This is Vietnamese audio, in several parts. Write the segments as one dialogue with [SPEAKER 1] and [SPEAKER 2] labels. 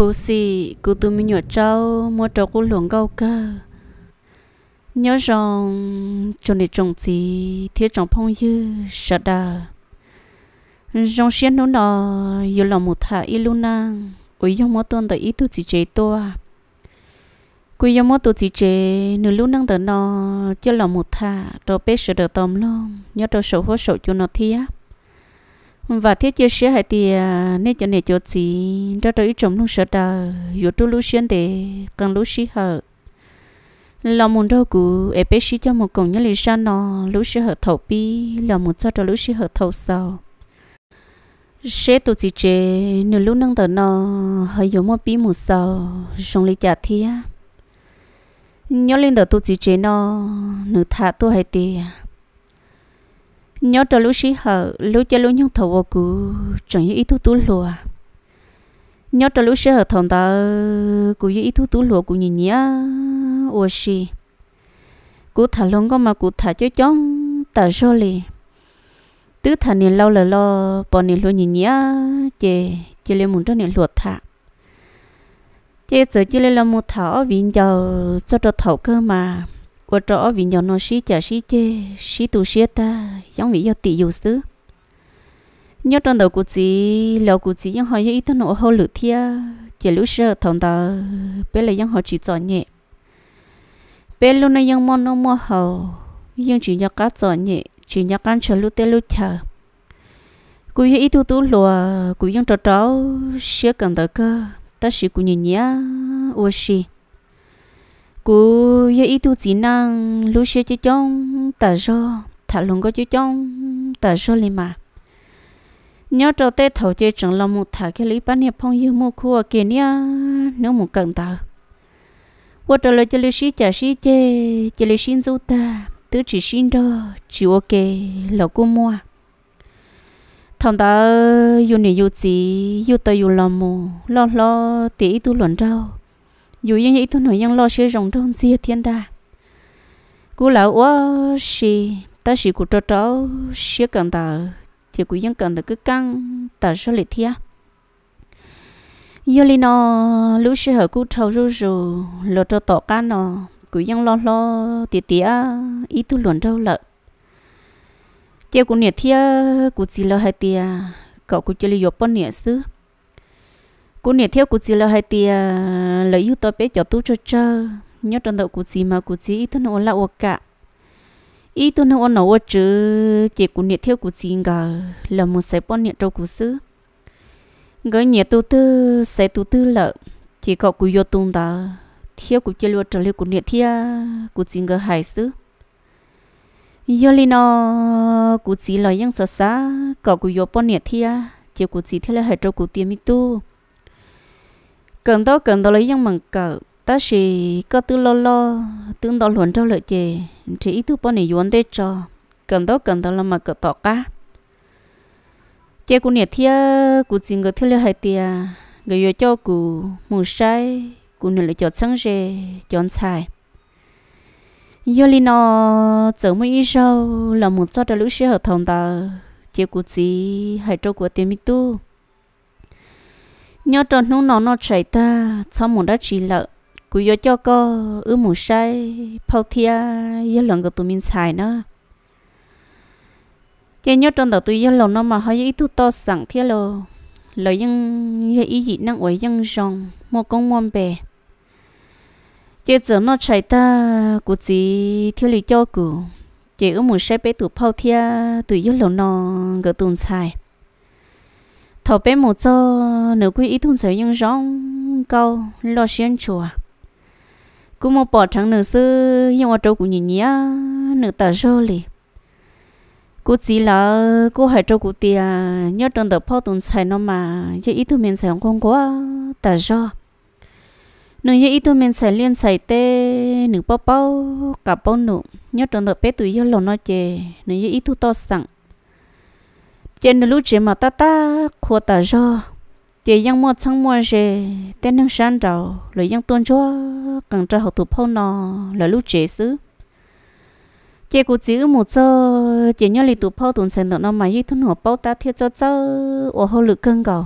[SPEAKER 1] Cô xì, cô tụi mình nhỏ cháu, mua cháu cô luồng gâu cơ. Nhớ rằng, chồng này chồng gì, thế chồng phong dư, sợ đà. Rong xiên nó nọ, yêu lòng một thả y lưu năng, ôi yêu mua tuần tới ít tu chỉ chế tôi cô yêu mua tu chỉ chế, nửa lưu năng tới nọ, cho lòng một thả, rồi bé sợ đỡ tòm luôn, nhớ đồ sổ hỗ sổ cho nó thi á và thiết chưa sẽ hay thì à, nên cho nên cho chị cho tôi trồng luôn sợ đờ dù tôi luôn xuyên để cần lúc sĩ hở là muốn đâu cũ em bé xí cho một cổng nhớ lý sao nó lúc sĩ hở thầu bi là muốn cho tôi lúc sĩ hở thầu sao sẽ tụt chị chế nửa lúc năng tờ nó hơi giống một bi một sao xong lý trả thia nhớ lên tờ tụt chị chế nó nửa thả tôi hay tiền nhớ cho lúc xí hở lúc chơi lúc nhung thầu vô cú chẳng như ít thu tú lùa nhớ cho lúc xí hở thằng ta cú như ít thu tú lùa cú nhìn nhá ô xì cú thả lông có mà cú thả cho chóng tả xô lì tứ thả niệm lâu là lo bọn niệm lùa nhìn nhá chê chê lên muốn cho niệm lùa thả Chê giờ chè lên là một thảo viên giờ cho cho thầu cơ mà ở chỗ vì nhỏ nó xí chả xí chê xí tu xí ta giống vì do tỷ dù xứ nhớ trong đầu của chị lão của chị giống họ như ít nó hô lử thia chỉ lúc sợ thằng ta bé là giống họ chỉ chọn nhẹ bé lúc này giống món nó mua hầu nhưng chỉ nhớ cá chọn nhẹ chỉ nhớ cá chờ lúc tê lúc chờ cú như ít tu tu lùa cú giống trò trò xí cần tới cơ ta xí cú nhìn nhá ô xí cú ye ít tu chỉ năng lúc xe chơi chong tờ so thả lồng có chơi chong tờ so liền mà nhớ cho tê thầu chơi chẳng là một thả cái lý bán hiệp phong yêu mua khu ở kia nha nếu một cần tờ qua trở lại chơi lý sĩ trả sĩ chơi chơi lý xin du ta tứ chỉ xin đó chỉ ok là cô mua thằng ta yêu này yêu gì yêu ta yêu làm mù lo lo tí tu luận đâu dù yên ý tôi nói yên lo sẽ rồng trong chia thiên đà, cú lão quá xì ta xì của trò trò xì cần ta thì cú yên cần ta cứ căng ta số lệ thia giờ lên nó lúc xì hở cú trâu rú rú lo trò tọ can nó cú yên lo lo tía tía ý tôi luận trâu lợ chơi cú nhiệt thia cú chỉ lo hai tia cậu cú chơi li yop bọn nhiệt xứ cú nè theo cú chỉ là hai tia à, lấy yêu tao bé cho tu cho chơi nhớ trong đầu cú chỉ mà cú chỉ ít nó là ô cả ít nó nó ô chứ chỉ cú nè theo cú chỉ ngờ là một sợi bón nè cho cú xứ gỡ nhẹ tu tư sợi tu tư lợ chỉ có cú vô tung đó theo cú chỉ lo trở lại cú nè theo cú chỉ ngờ hai xứ yo li nó cú chỉ là những sợ sá có cú vô bón nè theo chỉ cú chỉ theo là hai cho cú tiêm mi tu cần tao cần tao lấy những mảng cờ ta chỉ có tư lo lo tương đó luận cho lợi chè chỉ ít thứ bọn này yuan để cho cần tao cần tao là mà cờ tọt cá chè cũng nhiệt thia cũng chính cái thia hai tia người yêu cho cũng mù sai cũng nên là cho sáng rè chọn xài giờ li nó chở mấy ít sau là một số đó lúc sẽ hợp thông ta chè cũng chỉ hai trâu của tiền mi tu nhớ tròn nung nó nó chạy ta sau một đã chỉ lợ cứ yo cho co ư một sai phao thia yo lần của tụi mình xài nó chơi nhớ tròn đầu tụi yo lần nó mà hơi ít tu to sẵn thia lô lời dân yo ý gì năng quấy dân rong một công muôn bè chơi giờ nó chạy ta cú chỉ thiếu lý cho cú chơi ư một sai bé tụi phao thia tụi yo lần nó gỡ tụi xài thọ bé một cho nữ quý ý thun sở nhưng rong câu lo xuyên chùa cú một bỏ trắng nữ sư nhưng mà trâu cũng nhìn nhía nữ tờ rô lì cú chỉ là cú hỏi trâu cú tia nhớ trong tờ phao tuần xài nó mà chứ ý thun mình xài không có tờ rô nữ như ý thun mình xài liên xài tê nữ bao bao cả bao nữ nhớ trong tờ bé tuổi yêu lòng nó chè nữ như ý thun to sẵn chế nó lúc chế mà ta ta khua ta cho chế giang mua xong mua chế tên năng sản đầu rồi giang tuôn cho càng cho học tụ phô nọ là lúc chế xứ chế cụ chỉ một giờ chế nhớ lì tụ phô tuần được nó mà y thun hộp bao ta thiết cho cho ở hồ lực cân cầu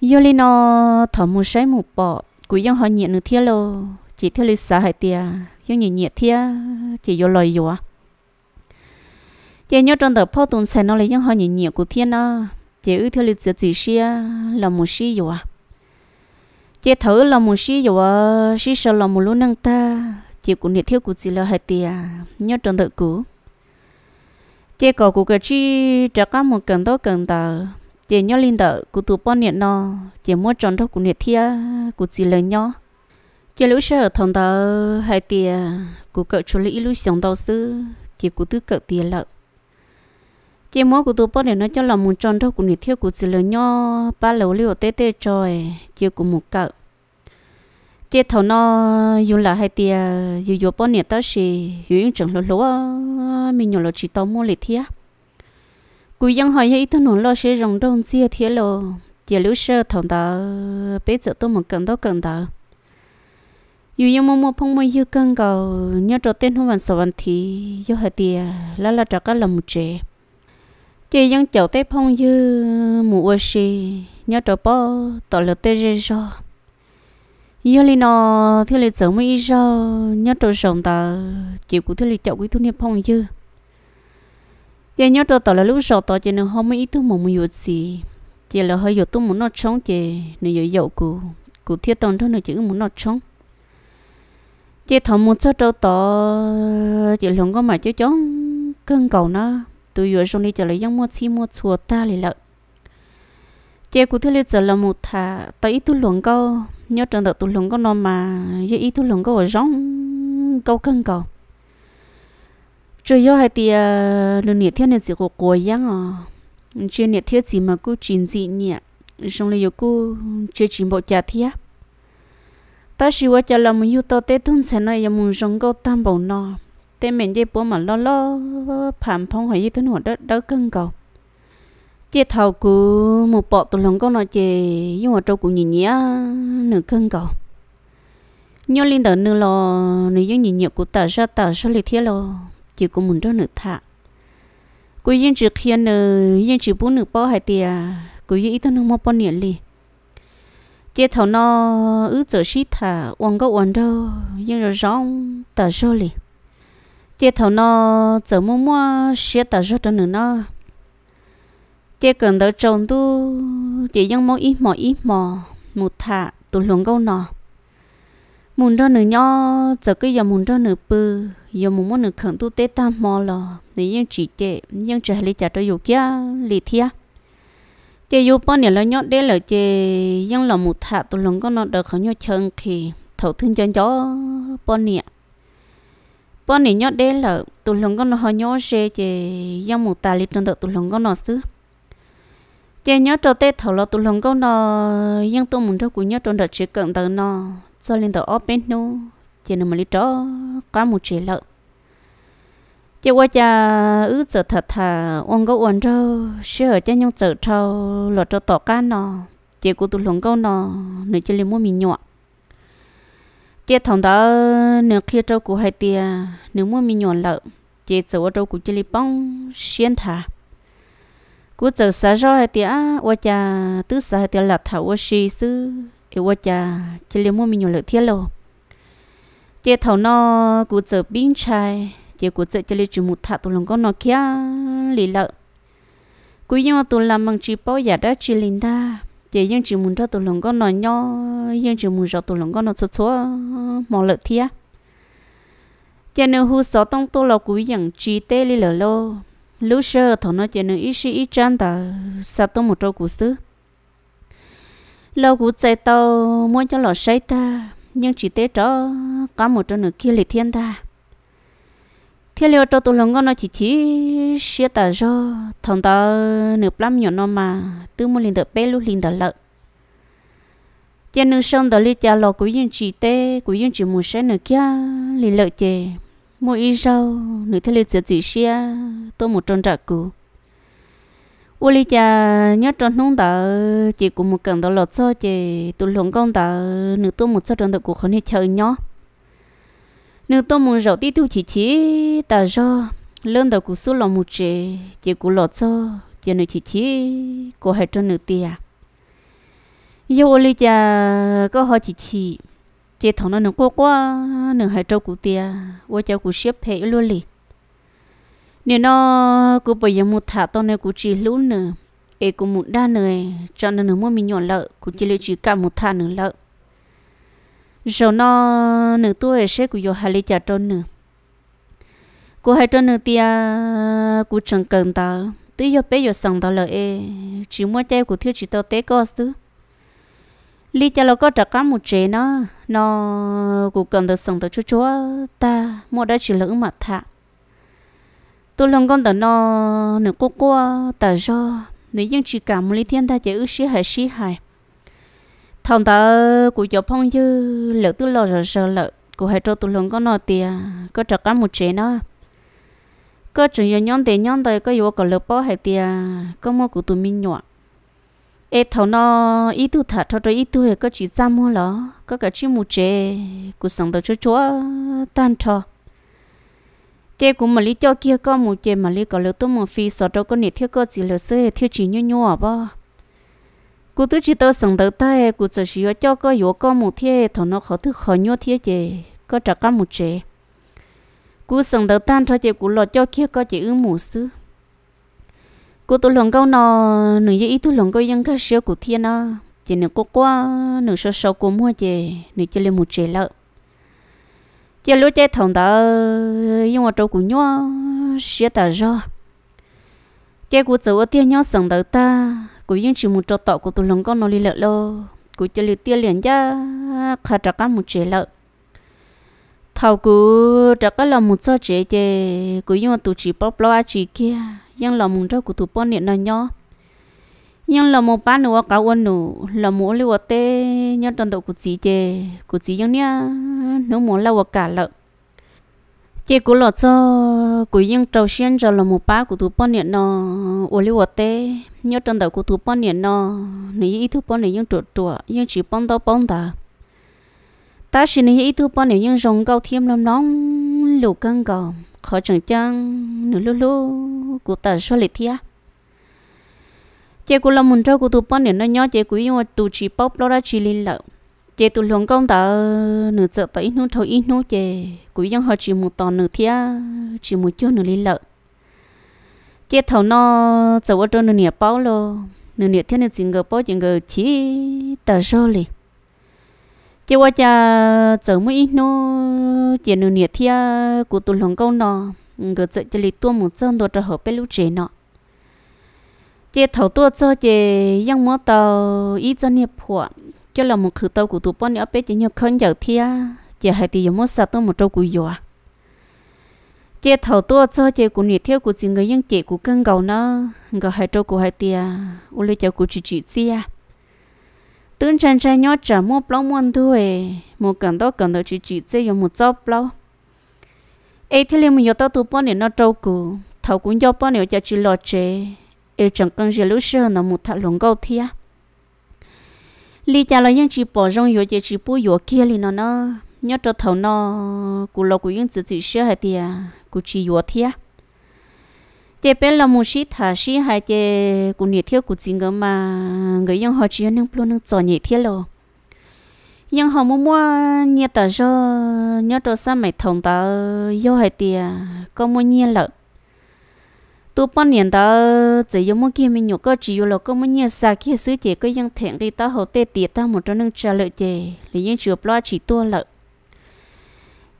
[SPEAKER 1] Yêu lì nó thở một sấy một bọ cũng giang họ nhiệt nửa thiết lô chỉ thiết lì sợ hai tia yo nhiệt nhiệt thiết chỉ yêu lời yo chị nhớ trong tờ phao tuần xe nó lấy những hoa nhiều nhiều của thiên đó, chị ư theo lịch sử chỉ xia là một xí rồi à chị thử là một xí à? xí sợ là một lúc nâng ta chị cũng nhiệt thiếu của chị là hai tia nhớ trong tờ cũ chị có của cái chi trả cả một cần đó cần tờ chị nhớ linh tờ của tụ bao nhiêu nó chị mua tròn đó của nhiệt thiếu của chị là nhớ chị lúc sợ thằng tờ hai tia của cậu chú lý lúc sống đầu sư chị cũng tư cậu tia lợi chế mỗi của tôi bắt đầu nó cho là một tròn thôi của người thiếu của chỉ là nhau ba lẩu liều tê tê trời chỉ của một cậu chế thầu nó dù là hai tia dù dù bắt đầu tao xì dù những trường lúa lúa mình nhổ là chỉ tao mua lịch thiết cuối dân hỏi hay tôi nó lo sẽ rong rong xia thiết lo chế lưu sơ thầu đó bây giờ tôi một cần đó cần đó dù yêu mong mong phong mong yêu cần cầu nhớ trở tên không bằng sầu thì yêu hai tia là là trả cả là một trẻ chị dân cháu tép phong dư mù ô xì nhớ trò bó tỏ lỡ tê rê rô yêu li nó thứ li giống mới rô nhớ trò sống ta chịu cũng thứ li cháu quý thu niệm phong dư chị nhớ trò tỏ là lúc sọ tỏ chị nó không mấy ít thu một mù yột gì chị là hơi yột tu muốn nó sống chị nó yột dậu cụ cụ thiết tông thôi nó chỉ muốn nó sống. chị thầm muốn cho trâu tỏ chị lòng có mà chứ chóng cơn cầu nó tôi vừa xong đi trở lại giống mua chi mua chùa ta lì lợn chị cụ thể giờ là một thà tại ít tu luận câu nhớ trường đợt tu luận câu nó mà giờ ít tu luận câu ở rong câu cân cầu rồi do hai tia lần nhiệt thiết này chỉ có cố gắng à chuyện nhiệt thiết gì mà cứ chín gì nhỉ xong rồi cô chơi chín bộ chả thiết ta chỉ vừa chả là một yêu tao tết tuần sẽ nói là mình rong câu tam bảo nó tên mình dây bố mà lo lo phản phong hỏi gì tôi nói đó đó cưng cầu chị thầu cứ một bộ tụi lòng con nói chị nhưng mà trâu cũng nhìn nhía nửa cưng cầu nhớ linh tử nửa lo nửa những nhìn nhẹ của ta ra ta ra liệt thiết lo chị cũng muốn cho nửa thạ cô yên trực khi nửa yên chỉ bố nửa bao hai tia cô yên ít hơn một bao nhiêu liền chế thầu nó ứ trở xí thà, uống có uống đâu nhưng rồi rong tờ số liền chế thầu nó chở mua mua xe tàu cho là nó chế cần đỡ trồng tu chỉ dân mỗi ít mỏ ít mỏ một thả tụ luồng câu nọ muốn cho nửa nho giờ cái giờ muốn cho nửa bự giờ muốn muốn nửa khẩn tu tế tam mò lò để dân chỉ chế dân chỉ lấy trả cho dù kia lì thia chế dù bao nhiêu là nhót đấy là chế dân là một thả tụ luồng câu nọ được khẩn nhót chân khi thầu thương cho chó bao nhiêu bọn này nhót đen là tụi lòng con nó họ nhót xe chị dòng một tà lít trong đó tụi lòng con nó xứ chị nhót cho tết thầu là tụi lòng con nó dân tôi muốn cho của nhót trong đó chỉ cần tới nó cho lên tàu ốp bên nó chị nó mà lít đó có một chế lợn chị qua cha ứ sợ thật thà ông có ông cho sửa cho nhung sợ cho lọt cho tỏ cá nó chị của tụi lòng con nó nữa chị liền mua mình nhọt chế thằng đó nếu khi trâu cũ hay tiền nếu mua mi nhọn lợ chế chỗ ở trâu cũ chỉ li bông xuyên thả cú chờ sợ rồi hay tiền ô cha tứ sợ hay tiền là thầu ô xì sư ô cha chỉ li mua mi nhọn lợ thiên lô chế thằng nó cú chờ binh trai chế cú chờ chỉ li chủ một thả tụi lòng con nó kia lì lợ cú nhau tụi làm bằng chỉ bao giờ đã chỉ linh ta chị dân chỉ muốn cho tụi lòng con nói nhau dân chỉ muốn cho tụi lòng con nó chút số mò lợi thia cho nên hú sáu tông tô là cúi dân chỉ tê li lỡ lô lúc sơ thọ nó cho nên ít sĩ ít chăn ta sa tô một trâu cũ sứ lâu cũ chạy tàu muốn cho lọ sấy ta nhưng chỉ tê cho có một trâu nữa kia lì thiên ta thế liệu cho tụi lòng con nó chỉ chỉ xe tờ cho thằng ta nửa lắm nhỏ nó mà tư mua liền tờ bé lúc liền tờ lợn cho nên sông tờ li cha lò của dân chỉ tê của dân chỉ mua xe nửa kia liền lợn chè mỗi y rau nửa thế liệu chỉ chỉ xe tôi một tròn trạc cụ ô li cha nhớ tròn nông tờ chỉ của một cần tờ lọt cho chè tôi lòng ngon tờ nửa tôi một cho tròn tờ của con hết chơi nhó nếu tôi muốn rau tí tu chỉ chỉ ta cho lớn đầu cụ số lòng một chế chỉ cụ lọt cho chế nữ chỉ chỉ cô hai cho nữ tia à. yêu ô lý cha có họ chỉ chỉ chế thằng nó nữ quá quá nữ hai cho cũng tia qua cho cũng xếp hệ luôn lì nếu nó cụ bây giờ một thả tao này cũng chỉ luôn nữa ê cũng muốn đa nữa cho nên nó muốn mình nhỏ lợ cũng chỉ lấy chỉ cả một thả nữa lợ rồi nó nửa tuổi sẽ của yo hai cha cho nửa cô hai cho nửa tia cô chẳng cần ta tuy yo bé yo sang ta lợi chỉ muốn chơi của thiếu chỉ tao té có chứ lý cha lo có trả cá một chế nó nó cũng cần được sống được chú chú ta mua đã chỉ lỡ mà thả tôi lòng con tờ nó nửa cô cô ta do nếu nhưng chỉ cảm một lý thiên ta chỉ ước sĩ hại sĩ hại thằng ta của chỗ phong chứ lỡ tư lo rồi sợ lỡ của hai trâu tụi lông có nợ tiền có trả cá một chế nó có trường giờ nhon tiền nhon tới có yêu có lỡ bỏ hai tiền có mua của tụi minh nhọ ê thầu nó ít tu thật cho cho ít tu hệ có chỉ ra mua ló có cả chỉ một chế của sáng tới chỗ chỗ tan cho chế của mà lý cho kia có một chế mà lý có lỡ tôi một phi sợ đâu có nể thiếu có gì lỡ sơ thiếu chỉ nhau nhau à bao cụ tôi chỉ tôi sống tới tay cụ chỉ sử dụng cho cái yếu có một thế thằng nó khó thứ khó nhau thế chứ có trả cả một chế cụ sống tới tan cho chị cụ lo cho kia có chị ứng một xứ cụ tôi lòng câu nó nửa ý tôi lòng câu dân cái siêu cụ thiên nó chị nửa cô qua nửa số số cô mua chị nửa chơi lên một chế lợ chị lúc chơi thằng đó nhưng mà trâu cụ nhau sẽ ta rồi chị cụ chỗ ở tiên nhau sống tới ta cú yên chỉ một chỗ tọ của tụ lòng con nó li lợ lô cú chơi li tiêu liền ra khá trả cá một chế lợ thầu cú trả cá là một số chế chế cú yên tụ chỉ bóp lo chỉ kia yên là một chỗ của tụ bón điện nó nhỏ nhưng là một bán nữa cả quân nữa là một li liu tê nhân trong tụ của chị chế của chị yên nha nó muốn là cả lợ chị cũng lo cho cũng những trâu xuyên rồi là một ba của tụi bọn này nó ô liu tê nhớ trong đầu của tụi bọn này nó nếu ít thứ bọn này những chuột chuột những chỉ bọn đó bọn ta ta xin nếu ít thứ bọn này những rồng cao thêm làm nóng lù căng gò khó chẳng chăng nửa lú lú của ta số lịch thia chị cũng là muốn trâu của tụi bọn này nó nhớ chị cũng yêu tụi chỉ bóc lo ra chỉ lên lợi chế tụ lòng công tờ nửa sợ tới ít nút thôi ít nút chế cũng giống họ chỉ một tòn nửa thia chỉ một chỗ nửa lý lợ chế thầu nó giờ ở chỗ nửa nhà bao lô nửa nhà thiên nửa chính gờ bao chính gờ chỉ tờ số lì chế qua cha giờ mới ít nút chế nửa nhà thia của tụ lòng công nó gờ sợ chỉ lý tua một chân đồ cho hợp bê lũ chế nó chế thầu tua cho chế giống mua tàu ít chân nhà phượng cho là một khử tàu của tụi bọn nhớ bé chỉ nhớ khấn giờ thia chỉ hay thì muốn sao tôi một trâu cùi giò chỉ thầu tôi cho chỉ của nhiệt theo của chính người dân chỉ của cân cầu nó cầu hai trâu của hai tia u lấy cho của chị chị à. tương chân chân nhớ chả mua bao muôn thôi một cần đó cần đó chị chị chia dùng một chóp bao ấy thế liền mình nhớ tôi tụi bọn này nó trâu cù thầu cũng nhớ bọn này cho chị lo chế ấy chẳng cần gì lúc xưa nó một thằng lồng thi à li cha là những chỉ bỏ rong yếu chỉ bỏ yếu kia li nó nó nhớ cho thầu nó cụ lo cụ những chỉ chỉ sửa hay thì cụ chỉ yếu thia chế bé là một sĩ thả sĩ hay chế cụ nhiệt thiếu cụ chỉ ngỡ mà người dân họ chỉ những plon những trò nhiệt thiếu lo nhưng họ mua mua nhiệt tờ cho nhớ cho sao mày thòng tờ yếu hay thì có mua nhiệt lợi tu bao nhiêu đó chỉ có một cái mình nhục có chỉ là có một nhà xa kia xứ chỉ có những thẹn cái tao học tết tiệt tao một trong những trả lợi chè lấy những chụp lo chỉ tua lợi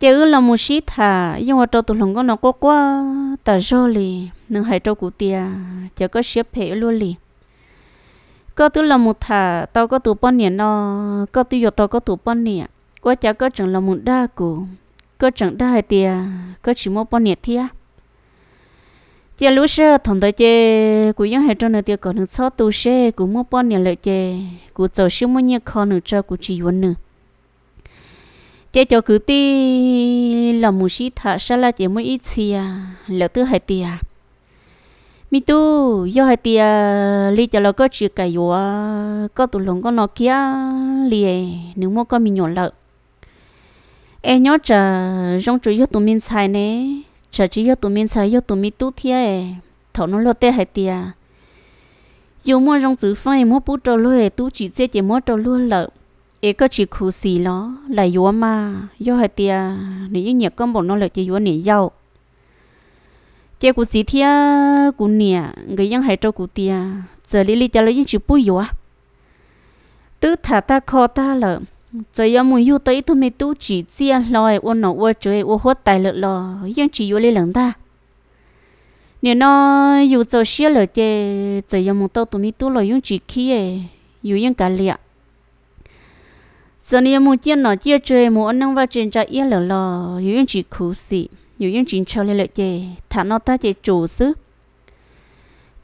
[SPEAKER 1] chè ư là một shit thà nhưng mà trong tụ lòng có nó có quá ta do lì nhưng hai trong cụ tia chè có xếp hệ luôn lì có tu là một thà tao có tụ bao nhiêu đó có tu giờ tao có tụ bao nhiêu, quá chả có chẳng là một đa cụ có chẳng đa hai tia có chỉ một bao nhiêu thia chị lúc xưa thằng tới chị cũng giống hệ trong nơi tiêu còn được sáu tu xe cũng mua bao nhiêu lợi chị cũng giàu siêu mua nhiều kho nữa cho cũng chỉ vốn nữa chị cho cứ ti là một sĩ thả sa là chị mua ít xì à là tư hệ tiền mi tu do hệ tiền li cho nó có chỉ cái yo có tụ lồng có nó kia li à. nếu mua có mi nhọn lợi em nhớ chờ trong chuỗi tụ mình xài này giờ chỉ yêu tụi mình sao yêu tụi mình tu thiê thầu nó lo tê hay tiề dù mua rong chữ phai mua bút trâu luôn tu chỉ chết chỉ mua trâu luôn lợ ấy có chỉ khú xì nó lại yếu mà yếu hay tiề nếu như nhật con bọn nó là chỉ yếu nhẹ giàu chế cụ chỉ thiê cụ nhẹ người dân hay trâu cụ tiề giờ lý lý cho lấy những chữ bút yếu à tứ thả ta kho ta lợ giờ giờ mùi hưu tới tôi mới tu chỉ riêng loi ô nó ô chơi ô hốt tài lợn lò nhưng chỉ vô lấy lần ta nếu nó dù giờ xia lợn chê giờ giờ mùng tao tôi mới tu lòi nhưng chỉ khi ấy dù nhưng cả liệt giờ nếu mùng chiến nó chia chơi mua ăn năng vào trên trái yên lợn lò dù nhưng chỉ khú xị dù nhưng chỉ cho lấy lợn chê thằng nó ta chê chủ xứ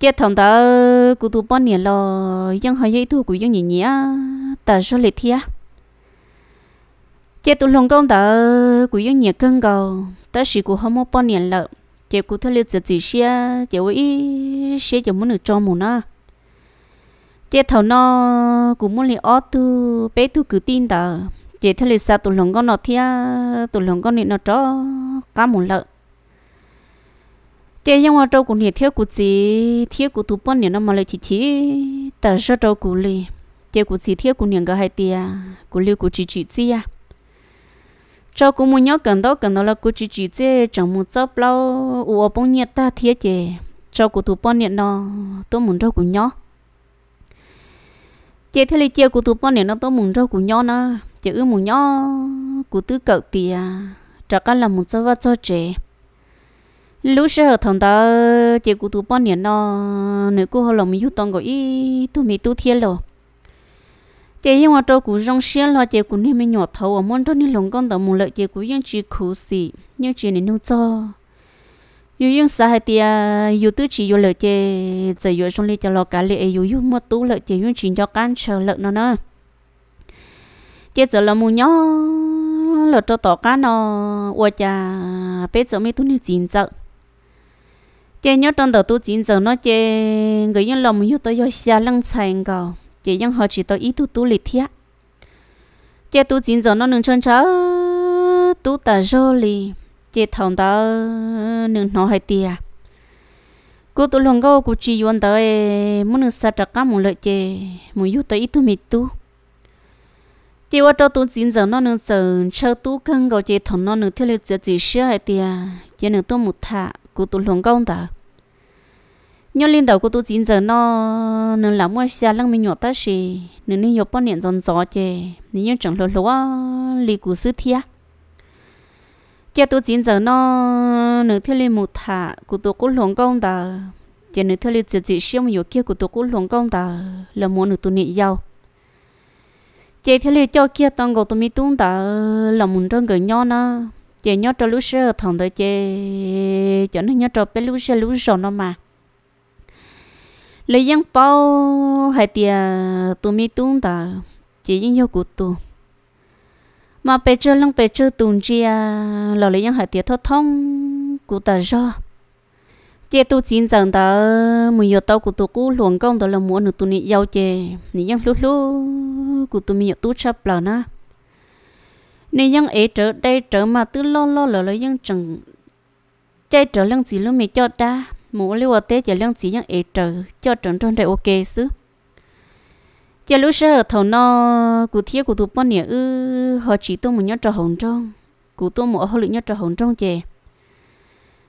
[SPEAKER 1] chế thằng ta cụ tu bao nhiêu lò nhưng họ dây thu cũng những gì nhỉ ta số lệ thiệt chế tụ lòng công tớ quý dân nhiệt cân cầu tớ sĩ của hôm một bao nhiêu lợ chế của thơ liệt chỉ xe chế với xe chế muốn được cho mù nó chế thầu nó cũng muốn liệt ót tu bé tu cứ tin tớ chế thơ liệt sao tụ lòng con nó thia tụ lòng con nó cho cá mù lợ chế yang hoa trâu cũng nhiệt thiếu của gì thiếu của tụ bao nhiêu nó mà lại chỉ chỉ tớ sơ trâu của li chế của gì thiếu của nhiệt cái hai tia của liu của chỉ chỉ gì à cho cũng muốn nhớ cần đó cần đó là cô chỉ chỉ thế chẳng muốn chấp lâu u ở bông nhiệt ta thiết chế cho cô thủ bông nhiệt nó tôi muốn cho cô nhớ chế thế là chế cô thủ bông nhiệt nó tôi muốn cho cô nhớ nó chế ư muốn nhớ cô tư cậu thì à cho cái là muốn cho và cho chế lúc sau thằng đó chế cô thủ bông nhiệt nó nếu cô họ làm mình yêu tông gọi tôi mình tu thiên rồi chị nhưng mà trâu cũng rong xe lo chị cũng nên mình nhỏ thầu ở món trâu nên lòng con tàu mùng lợi chị cũng yên chị khổ xì nhưng chị nên nấu cho yêu yên xa hay tia yêu tư chị yêu lợi chị giờ yêu trong ly cho lo cả lệ yêu yêu mà tú lợi chị yêu chị cho can chờ lợi nó nữa chị giờ là mùng nhó lợi cho tỏ cá nó ủa cha bé giờ mấy tú nên chín giờ chị nhớ trong tàu tú chín giờ nó chị người yên lòng yêu tới yêu xa lăng xanh cầu chỉ những họ chỉ tôi ý tu tu lịch thiệt chỉ tu chính giờ nó nương chân chớ tu ta rô li chỉ thằng ta nương nó hay tiệt cô tu lòng gấu cô chỉ yuan tới muốn nương sa trắc một muốn lợi chỉ muốn yêu tới ý tu mít tu chỉ qua cho tu chính giờ nó nương giờ chờ tu cân gấu chỉ thằng nó nương theo lời chỉ chỉ sửa hay tiệt chỉ nương tu một thà cô tu lòng gấu ta nhớ lên đầu của tôi chín giờ nó nên làm mua xe lăng mình nhọt ta xì nên nên nhọt bao niệm giòn gió chè nên nhớ chẳng lúa lúa lì củ sư thia chè tôi chín giờ nó nửa thiên lên một thả của tôi cũng luồng công tờ chè nửa thiên lên chỉ chỉ siêu một kia của tôi cũng luồng công tờ là muốn nửa tôi niệm giàu chè thiên lên cho kia toàn cầu tôi mi tung tờ là muốn trong người nhau nó chè nhau cho lúa sơ thằng tới chè cho nó nhau cho bé lúa sơ lúa sọ nó mà lấy giang bao hai tiền tụ mi tụm ta chỉ những yêu cụ tụ mà bây giờ lăng bây giờ tụm chia là lấy giang hai tiền thoát thông cụ ta do chế tu chín rằng ta mình yêu tao cụ tụ cụ luồng công đó là muốn được tụ nị giao chế nị giang lúc lúc cụ tụ mình yêu tu chấp là na nị giang ấy trở đây trở mà cứ lo lo là lấy giang chẳng chạy trở lăng gì luôn mình cho ta mũ lưu ở tế giờ lăng chỉ những ế trở cho trần trần trời ok sứ. giờ lúc sơ thầu nó cụ thiết cụ tụ bọn nhỉ ư họ chỉ tôi một nhớ trò hồng trong cụ tôi một họ lựa nhớ trò hồng trong chè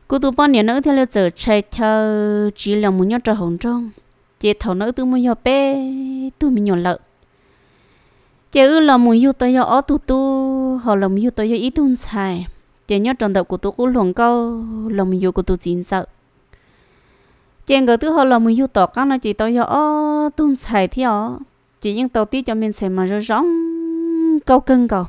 [SPEAKER 1] cụ tụ bọn nhỉ nữa theo là trở chạy theo chỉ là một nhớ trò hồng trong chè thầu nữa tôi mới nhớ bé tôi mình nhớ lợn chè ư là mùi yêu tôi ở tụ tụ họ là mùi yêu tôi ít tuôn xài chè nhớ tròn đậu của tôi cũng luồng câu lòng yêu của tôi chín sợ chèn gỡ thứ hai là mình yêu tỏ các nó chỉ tao yêu ô tuôn xài thì ó chỉ những tao tí cho mình xài mà rồi rong câu cân cầu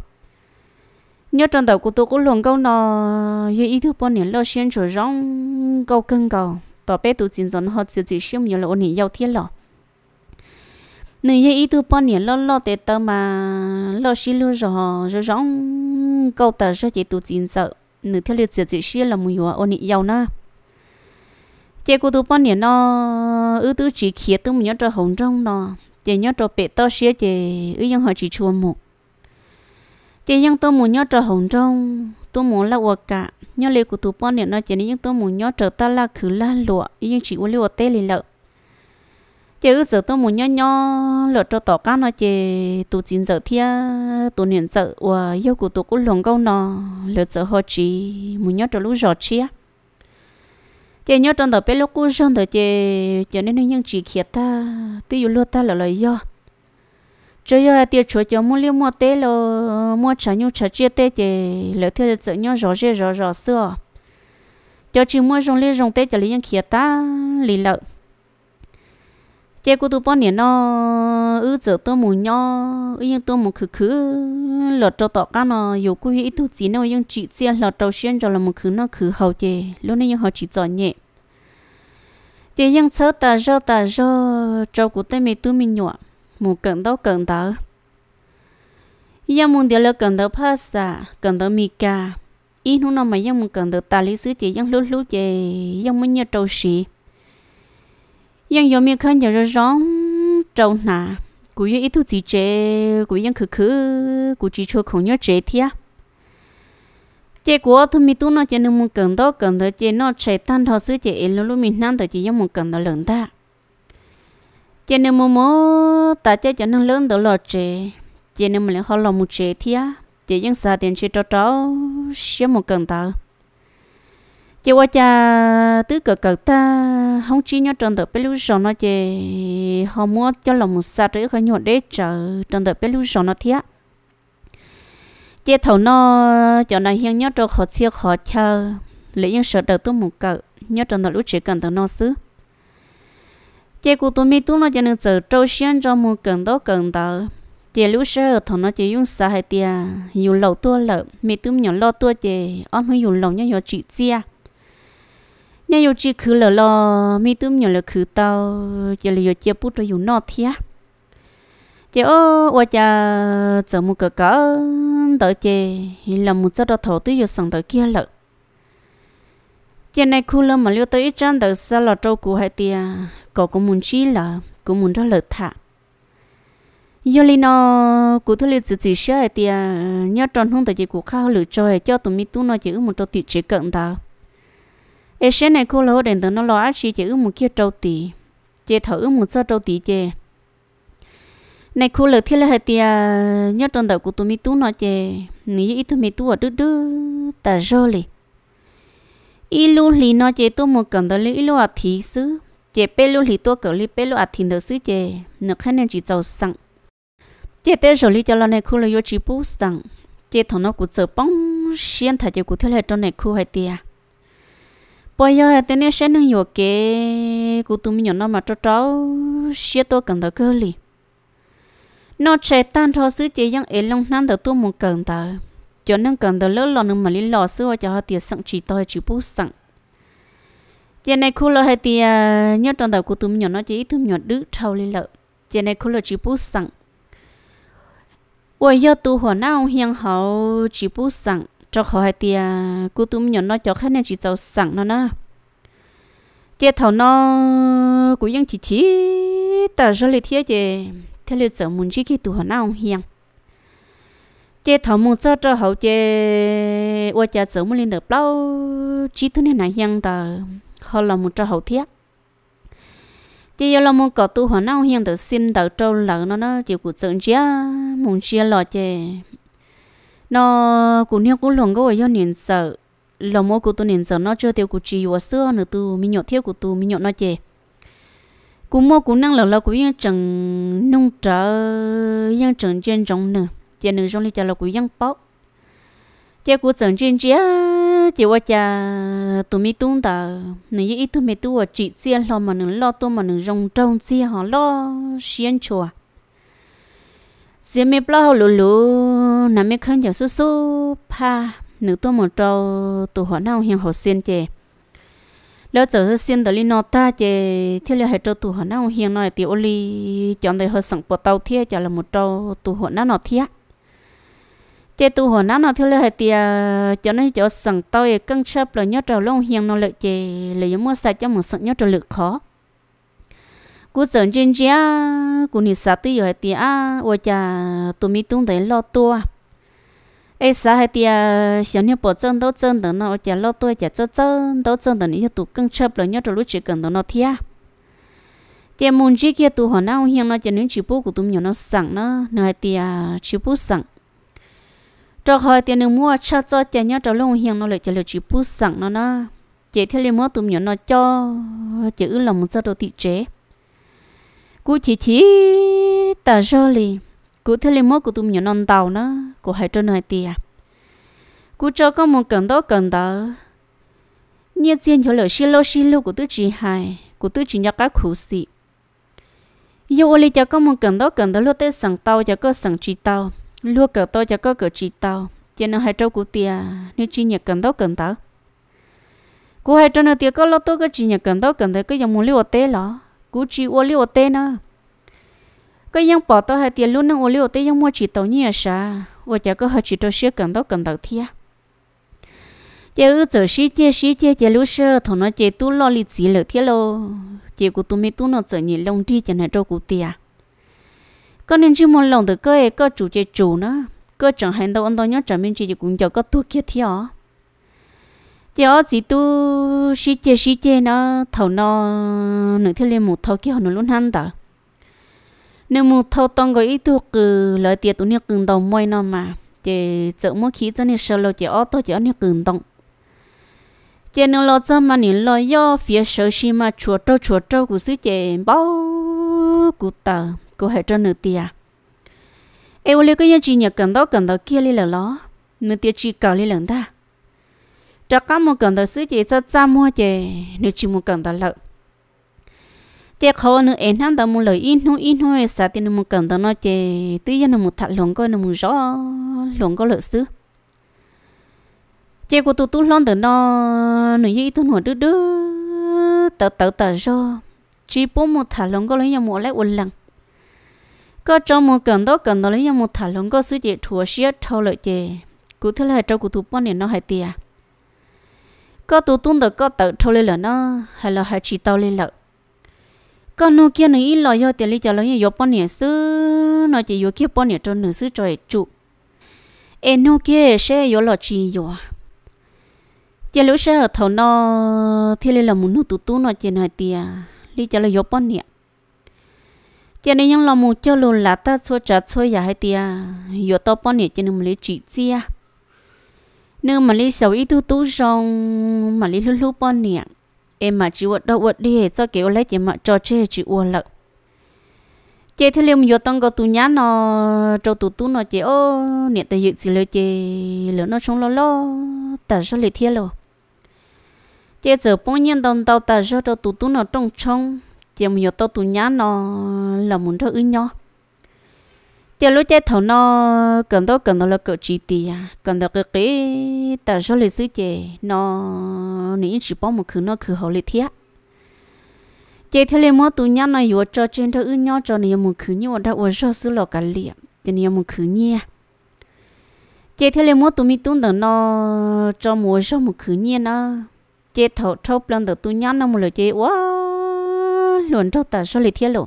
[SPEAKER 1] nhớ trong đầu của tôi cũng luôn câu nó như ý thứ bao nhiêu lo xuyên rồi rong câu cân cầu tao bé tôi chính dân họ chỉ chỉ xem nhiều là ổn định giao thiên lọ nữ như ý thứ bao nhiêu lo lo để tao mà lo xí lưu rồi rồi rong câu tờ rồi chỉ tôi chính sợ nữ theo liệt chỉ chỉ xem là mùi yêu ổn định giao na chị cô tụ bao nhiêu nó ư tứ chỉ khía tụ mình nhớ cho hồng trong nó chị nhớ cho bể to xía chị ư dân họ chỉ chua một chị dân tôi muốn nhớ cho hồng trong tôi muốn là quạt cả nhớ lấy của tụ bọn nhện nó chị nên tôi muốn nhớ cho ta là khử là lụa nhưng chỉ uống lụa tê lì lợ chị ư giờ tôi muốn nhớ nhớ lợ cho tỏ cá nó chị tụ chín giờ thia tụ nhện giờ và yêu của tụ cũng lòng câu nó lợ giờ họ chỉ muốn nhớ cho lũ giọt chia chị nhớ trong đó bé lúc cú trong tờ chị cho nên những chỉ khiết ta tí luôn ta là lời do cho giờ tiêu chúa cho mua liêu mua tê lo mua chả nhu chả chia tê chị lỡ theo tự nhau rõ rê rõ rõ xưa cho chị mua rong liêu rong tê cho lấy những khiết ta lì lợi chế của tôi bao nhiêu nó ư giờ tôi muốn nhau nhưng tôi muốn khứ khứ lọt trâu tọ cá nó dù cũng ít tu chỉ nó nhưng chỉ chia lọt trâu xuyên rồi là một khứ nó khứ hậu chế lúc này nhưng họ chỉ cho nhẹ chế nhưng sợ ta rơ ta rơ trâu của tôi mình tôi mình nhọ một cần đâu cần đó nhưng muốn điều là cần đó pasta cần đó mika ít hôm nào mà nhưng muốn cần đó ta lý sứ chế nhưng lúc lúc chế nhưng muốn nhớ trâu xì ยังยอมมีคนอยากจะร้องเจ้าหนากูยังอีทุจีเจกูยังคือคือกูจีชัวของยอเจเทียเจกูทุมีตู้นอเจนึงมึงเกินโตเกินเถอเจนอใช้ท่านทอซื้อเจเอ็นลูมีนั่นแต่เจยังมึงเกินโตเหลิงตาเจนึงมึงโมตาเจจะนั่งเลิ่นโตหลอดเจเจนึงมึงเลยเขาหลอมุเจเทียเจยังสาเตียนชีโตโตเชี่ยมึงเกินโต chỉ qua cha tứ cực cực ta không chỉ nhớ trần tập bé lưu sòn nó chỉ họ mua cho lòng một sa trữ khỏi nhột để chờ trần tập bé lưu sòn nó thiệt chỉ thầu nó cho nó hiên nhớ trâu khó siêu khó chờ lấy những sợ đầu tôi một cỡ nhớ trần tập lúc chỉ cần thằng nó xứ chỉ cụ tôi mi tôi nó cho nên giờ trâu xuyên cho một cần đó cần tờ chỉ lúc sơ thằng nó chỉ dùng sa hai tiền dùng lẩu tua lợn mi tôi nhỏ lo tua chỉ ông không dùng lẩu nhớ nhớ chị chia nhà yêu chỉ cứ lờ lò mi tôm nhỏ là cứ tao chỉ là yêu chia bút rồi yêu nọ thia chị ô ô cha giờ một cái cái đợi chị làm một chỗ đó thầu tới yêu sang tới kia lợ chị này khu lơ mà liêu tới ít trang tới sao là trâu cũ hai tia có cũng muốn chi là cũng muốn cho lợ thả yêu li nó cụ thể là chỉ chỉ hai tia nhớ tròn không tới chị cụ khao lựa cho cho tụi mi tu nó chỉ một chỗ tiệt chỉ cận tao ế xe này cô lâu đến nó lo chỉ chỉ một kia trâu tì chỉ thở một cho trâu tì chè này cô lâu thiết là hai tia à, nhớ trong đầu của tụi mi tú nó chè nghĩ ít tụi mi tú ở đứa đứa ta rô lì ít lúc lì nó chè tôi một cần tới lì lúc à thí sứ chè bê lúc lì tôi cỡ lì bê lúc à thí nữa sứ chè nó khả năng chỉ giàu sẵn chè tê rồi lì cho lần này cô lâu yo chỉ bút sẵn chè thằng nó cũng sợ bóng xiên thà chè cũng thiết là trong này cô hai tia bây giờ thì này sẽ nâng nhiều cái cụ tụi mình nó mà cho cháu sẽ tôi cần tới cơ li nó chạy tan cho sứ chị yang ấy long nan tới tôi muốn cần tới cho nên cần tới lớn lòng mà lý lò sứ cho họ tiền sẵn chỉ tôi chỉ bút sẵn giờ này khu lo hay thì ờ, nhớ trong đầu của tụi mình nó chỉ tụi mình đứt trâu lên lợ giờ này khu lo chỉ bút sẵn ôi giờ tụi họ nào hiang hậu chỉ bút sẵn cho họ hai tia cú túm nhỏ nó cho khách nên chỉ giàu sẵn nó nè chế thầu nó cũng vẫn chỉ chỉ ta cho lệ thiết chế thế lệ giờ muốn chỉ khi tụ họ nào hiền chế thầu muốn cho cho họ chế qua cha giờ muốn lên được bao chỉ tu nên là hiền tờ họ là muốn cho hậu thiết chỉ giờ là muốn có tu họ nào hiền tờ xin tờ trâu lợn nó nó chỉ của dân chứ, muốn chia lo chế nó cũng nhiều cũng lòng có do niệm sợ lòng mô của tôi niệm sợ nó chưa tiêu của chị và xưa nữa tu mi nhọ thiếu của tu mi nhọ nó chè cũng mô cũng năng lòng là của yên trần nông trở yên trần trên trong nữa chè nữa trong đi chè là của yên bó chè của trần trên chè chè qua chè tụi mi tung ta nữa yên ít tụi mi tu và chị chia lo mà nữ lo tu mà nữ rong trong chia họ lo xiên chùa giờ mẹ bao hậu lù lù nà mẹ khăn chào su su pa nữ tôi một trâu tụ họ nào hiền họ xiên chè lỡ giờ xiên tới nó ta chè theo là hai trâu tụ họ nào hiền nói tiểu oli chọn tới họ sẵn bộ tàu thia chả là một trâu tụ họ nào nó thia chè tụ họ nào nó theo là hai tia cho nên cho sẵn tàu cân chấp là nhớ trâu lông hiền nó lợi chè lợi mua sạch cho một sẵn nhớ trâu lực khó cú dần trên chia cú nị sát tí rồi tí à ô cha tụi mi tung đấy lo tua ai sa hay tí à sáng bỏ chân đâu chân đó nó cha lo tua cha chân chân đâu chân đó nị tụi cưng chớp rồi nhớ rồi lúc chỉ cần đó nó thia chỉ muốn chỉ kia tụ họ nào hiện nó chỉ những chỉ bố của tụi nhỏ nó sẵn nó nơi tí chỉ bố sẵn cho hỏi tiền nếu mua cha cho cha nhớ cho lông hiện nó lại cho lại chỉ bố sẵn nó nó chỉ theo lấy mua tụi nhỏ nó cho chỉ ư lòng cho đồ thị chế cú chỉ chỉ tờ rô lì cú thế lì mốt của tụi mình non tàu nó của hai trơn hai tia à. cú cho có một cần đó cần đó như tiền cho lỡ xí lô xí lô của tứ chỉ hai của tứ chỉ nhập các khu sĩ. yêu ô lì cho có một cần đó cần đó lô tê sẵn tàu cho có sẵn chỉ tàu lô cờ tàu cho có cờ chỉ tàu cho nên hai trâu của tia à, nếu chỉ nhặt cần đó cần đó cú hai trơn hai tia có lô tố cái chỉ nhặt cần đó cần đó cái dòng muốn liều tê lọ cú chỉ ô liu tê nè cái yang bỏ tao hai tiền luôn năng ô liu tê yang mua chỉ tàu nhỉ sa ô chả có hai chỉ tàu xe cần tao cần tàu thia chế ư giờ xí chế xí chế chế lúc sơ thằng nó chế tu lo lì chỉ lợ thia lo chế của tụi mi tu nó giờ nhỉ lông đi cho này cho cụ tia con nên chỉ một lòng được cái cơ chủ chế chủ nữa cái chẳng hành đâu anh tao nhớ chẳng mình chỉ cũng cho có tu kia thia cho chỉ tu xí chê xí chê nó thầu nó nửa thiên liên một thầu kia nó luôn hăng tờ nếu một thầu tông gọi ít thuộc cừ tiệt tụi nhật cường đồng môi nó mà chê chợ mỗi khí cho nên sợ lo chê ó to chê ó nhật cường đồng chê nó lo cho mà nỉ lo do phía sờ xí mà chùa trâu chùa trâu của xứ chê bao cụ tờ cụ hệ cho nửa tia em ơi cái gì nhật cần đó cần đó kia li là lo nửa tia chỉ cầu li lần ta cho các một cần tới sứ chỉ cho cha mua chè nếu chỉ một cần tới lợi chè khó nữa em hắn tới một lời in hú in hú sa thì nó một cần tới nó chè tự nhiên nó một thạch luận coi nó một rõ luận có lợi sứ chè của tụi tụi lon tới nó nửa giây tụi nó đứa đứa tớ tớ tớ rõ chỉ bố một thạch luận có lợi nhà mua lấy ổn lặng, có cho một gần đó gần đó lấy nhà một thạch luận coi sứ chỉ thua xiết thâu lợi chè cụ thứ là cho cụ tụi bọn này nó hay à? có tụ tung được có tự trâu lên là nó hay là hay chỉ tao lên lợ con nô kia này lo do tiền lý cho lấy nhiều bao nhiêu xứ nó chỉ vô kia bao nhiêu cho nửa xứ trời trụ em nô kia sẽ vô lo chi vô à? chỉ lúc sẽ ở thầu nó thì là muốn nô tụ tung nó chỉ nói tiền à, lý cho lấy nhiều bao nhiêu cho nên những lòng mù cho lùn là ta xua trả xua giả hay tia, yếu à, tao bao nhiêu cho nên mình lấy chỉ chia nhưng mà lý sầu ít tu tu xong mà lý lúc lúc bao nè em mà chỉ vật đâu vật đi hết cho kiểu lấy chỉ mà cho chơi chỉ uo lợ chơi thế liêm vô tông có tu nhá nó cho tu tu nó chơi ô niệm tại dự gì lỡ chơi lỡ nó trong lo lo tại sao lại thiên rồi chơi giờ bao nhiêu đồng tao tại sao cho tu tu nó trong trong chơi mà vô tông tu nhá nó là muốn cho ư nhau giờ lúc chơi thầu nó cần đó cần đó là cỡ chỉ tì à cần đó cái cái ta số lịch sử chơi nó nếu chỉ bảo một khứ nó khứ hậu lịch thiệt chơi thế là mỗi tụi nhau nó vừa cho trên đó ưng nhau cho nên một khứ như vậy đó vừa số sử lọ cả liền cho nên một khứ à. chơi thế là mỗi tụi mi tụi nó cho mỗi số một khứ nhia nó chơi thầu thâu lần đó tụi nhau nó một lời chơi quá luôn thâu ta số lịch thiệt luôn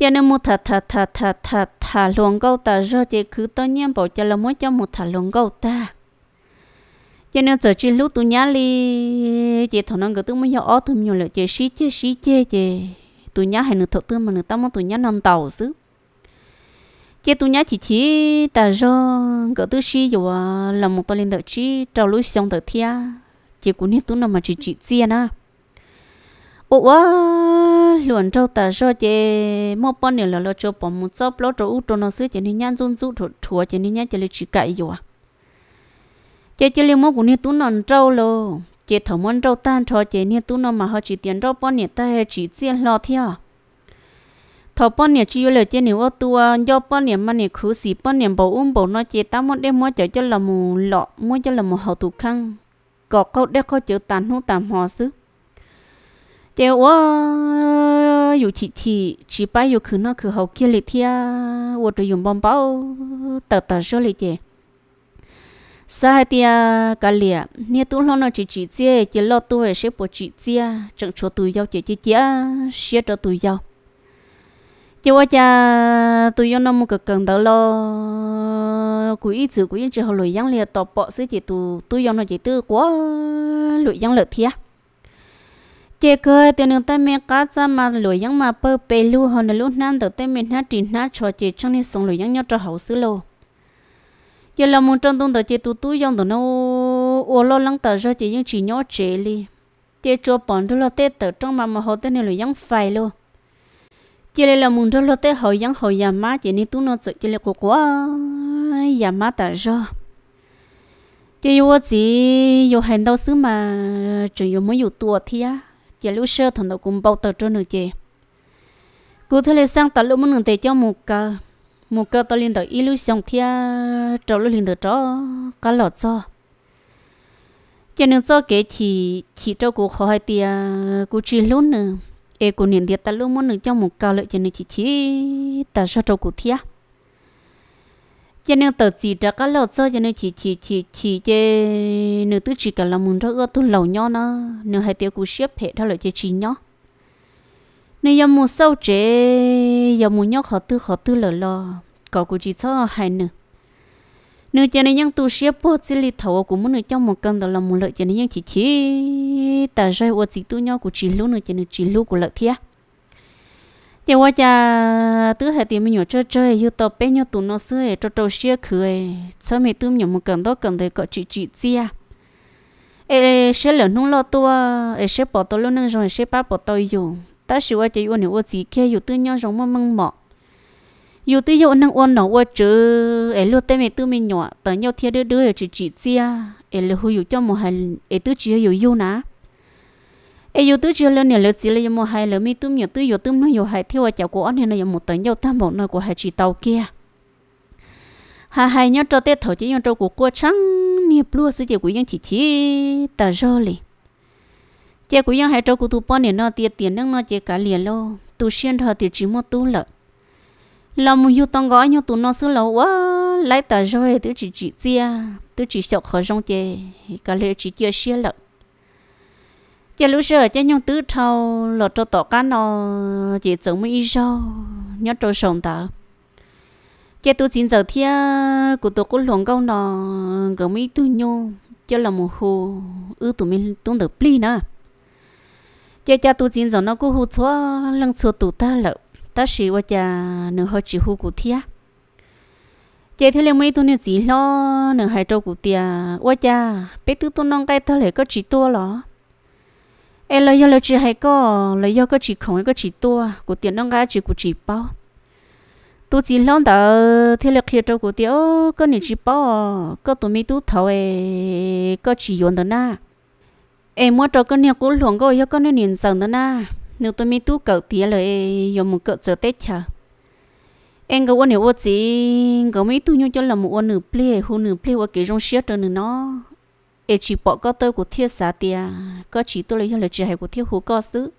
[SPEAKER 1] cho nên một thà thà thà thà thà thà luồng câu ta rồi chỉ cứ tao nhem bảo cho là muốn cho một thà luồng câu ta cho nên giờ chỉ lúc tôi nhá li chỉ thằng nó người tôi mới nhớ ó thầm nhiều là chỉ xí chê xí chê chỉ tôi nhá hay nửa thợ tư mà nửa tao muốn tôi nhá nằm tàu chứ chỉ tôi nhá chỉ chỉ ta do cỡ tôi xí rồi là một tao lên đợi chỉ trâu lối xong đợi thia chỉ cũng như tôi nằm mà chỉ chỉ chia na ủa luận trâu ta cho chị mua bao nè là lo cho bỏ một chốc lo cho út cho nó xứ chị nên nhăn run run thua thổi chị nên nhăn chị lấy chỉ cậy à? chị chị lấy mua của nè tú non trâu lo chị thầu muốn trâu tan cho chị nè tú non mà họ chỉ tiền trâu bao nhiêu ta chỉ tiền lo theo thầu bao nè chỉ yêu lời chị nè ô tua do bao nè mà nè khứ sĩ bao nè bảo um bảo nó chị ta muốn đem mua cho cho là mù lọ mua cho là mù hậu thủ khăn có câu đeo câu chữ tàn hú tạm họ xứ แต่ว่าอยู่ที่ที่จีไปอยู่คืนนั่นคือเขาเกลี่ยที่ว่าจะอยู่บอมเป้าตัดตัดเฉลี่ย sai tia cả lìa nia tu lo nó chỉ chỉ chia chỉ lo tu sẽ bỏ chỉ chia chẳng cho tu giao chỉ chỉ chia sẽ cho tu giao chỉ qua cha tu giao nó một cái cần đó lo cú ý chữ cú ý chữ họ lười giang lìa tọp bỏ sẽ chỉ tu tu giao nó chỉ tư quá lười giang lợt thiệt chị cơ tiền nương tay mình cá ra mà lúa giống mà bơ bê lu hòn là lúc nãy tới mình hát trình hát cho chị trong này sống lúa giống nhau cho hậu xứ lô giờ làm muốn trong đông tờ chị tu tu giống tờ nó ô lo lắng tờ cho chị những chỉ nhỏ trẻ li chị cho bọn đồ lo tê tờ trong mà mà họ tên này lúa phải luôn chị là muốn cho lo tê họ giống họ nhà má chị nên tu nó tự chị là cô quá nhà má tờ cho chị yêu chị yêu hành đâu xứ mà chỉ yêu mới yêu tua thì á giờ lúc sơ thằng đầu cũng bao tờ cho nữa chị cụ thể là sang tờ lúc muốn người ta cho một cơ một cơ tờ liên tờ ít lúc xong thia trâu lúc liên tờ cho cá lọt cho cho nên cho cái chỉ chỉ cho cụ khó hay tia cụ chỉ luôn nữa e cụ niệm tia tờ lúc muốn người cho một cơ lợi cho nên chỉ chỉ tờ cho trâu cụ thia cho nên tờ chỉ ra các lọ cho cho nên chỉ chỉ chỉ chỉ cho nên tứ chỉ cả là muốn cho ưa tu lầu nhau nó nên hai tiêu cú xếp hệ đó là cho chỉ nhau nên giờ muốn sâu chế giờ muốn nhóc họ tư họ tư lỡ lo có cú chỉ cho hai nữa nếu cho nên những tu xếp bớt chỉ lì thầu của muốn cho một cân đó là muốn lợi cho nên những chỉ chỉ tại sao ô chỉ tu nhau của chỉ lúc nữa cho nên chỉ lúc của lợi thiệt giờ qua cha tứ hai tiền mình nhỏ chơi chơi yêu tàu bé nhỏ tụi nó xưa cho tàu xia khơi sao mẹ tụi nhỏ một cần đó cần thấy có chị chị chia ê sẽ lỡ nung lo tua ê sẽ bỏ tàu luôn nâng rồi sẽ bắt bỏ tàu yêu ta sẽ qua chơi uốn hiểu gì kia yêu tụi nhỏ giống mông mông mọ yêu tụi yêu nâng uốn nó qua chơi ê luôn tay mẹ tụi mình nhỏ tao nhau thiệt đứa đứa chị chị chia ê lỡ hú yêu cho một hai ê tụi chị yêu yêu nà ai yêu tôi chưa lâu nè lâu chỉ là yêu một hai lâu mi tôm nhiều tôi yêu tôm nó yêu hai thiếu ở chảo của anh này yêu một tấn yêu tam một nơi của hai chị tàu kia hai hai nhau cho tết thổ chỉ nhau cho của cô trắng nè blue sự chỉ của những chị chị ta rồi chị của những hai cho của tôi bao nè nó tiền tiền năng nó chị cả liền lâu tôi xuyên thọ thì chỉ một tôi lợ làm yêu tông gói nhau tụi nó xứ lâu quá lấy ta rồi tôi chỉ chị chia tôi chỉ sợ khó rong chị cả lệ chỉ chia xia lợ giờ lúc giờ cho nhung tứ thâu lọ cho tỏ cá nó chỉ giống mấy rau nhớ cho sống tờ giờ tôi xin giờ thia của tôi cũng lòng câu nó có mấy tu nhau, cho là một hồ ư tụi mình tung được pli nữa giờ cha tôi xin giờ nó cũng hồ chua lăng số tụ ta lợ ta sĩ qua cha nửa hơi chỉ hồ của thia chị thấy là mấy tuần chỉ lo nửa hai trâu của tia ôi cha bé tư tuần nong cái thơ lại có chỉ tua lo em lấy lấy chỉ hay có lấy do có chỉ không có chỉ tua của tiền nó cái chỉ của chỉ bao tu chỉ lâu đó thế lực hiệu cho của tiền có nhiều chỉ bao có tụi mi tu thầu ấy có chỉ yon đó na em mua cho con nhiều cũng luồng có yêu con nó nhìn dần đó na nếu tụi mi tu cậu tiền rồi yêu một cậu giờ tết chờ em có quan hệ gì có mấy tu nhau cho là một nửa ple hôn nửa ple hoặc cái rong xiết cho nó e chỉ bỏ có tôi của thiết xã tia có chỉ tôi lấy cho lời chỉ hay của thiết hú có xứ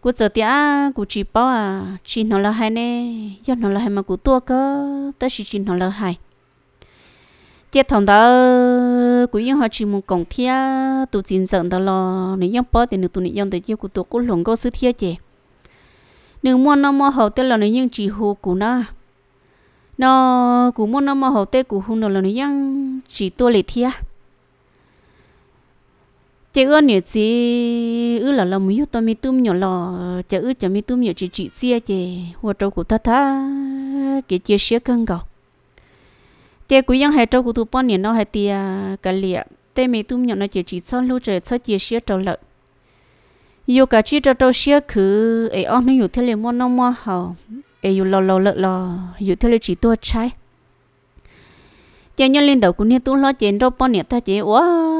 [SPEAKER 1] của giờ tia của chỉ bỏ à chỉ nó là hai nè do nó là hai mà của tua cơ ta chỉ chỉ nó là hai chết thằng đó của những họ chỉ muốn cổng thiên tụ chín giận đó lo nếu những bỏ thì nếu tụ những tới chiêu của tôi cũng lồng có xứ thiết chị nếu muốn nó mua hậu tết là nếu những chỉ hú của nó nó cũng muốn nó mua hậu tết của hú nó là nếu những chỉ tua lệ thiên chị ơi nhiều chị ư là là mấy yếu tố mi tôm nhỏ lò chị ư chị mi tôm nhỏ chị chị chia chị hoa trâu của ta ta cái chia sẻ cân gạo. chị quý dân hai trâu của tôi bao nhiêu nó hai tia cái liệt tay mi tôm nhỏ nó chị chỉ cho lưu trời cho chia sẻ trâu lợn yêu cả chị trâu trâu sẻ cứ ấy ông nó yêu thế liền mua nó mua hầu ai yêu lò lò lợn lò yêu thế liền chỉ tua trái chị nhân lên đầu cũng như tụi nó chị trâu bọn nhìn ta chị wow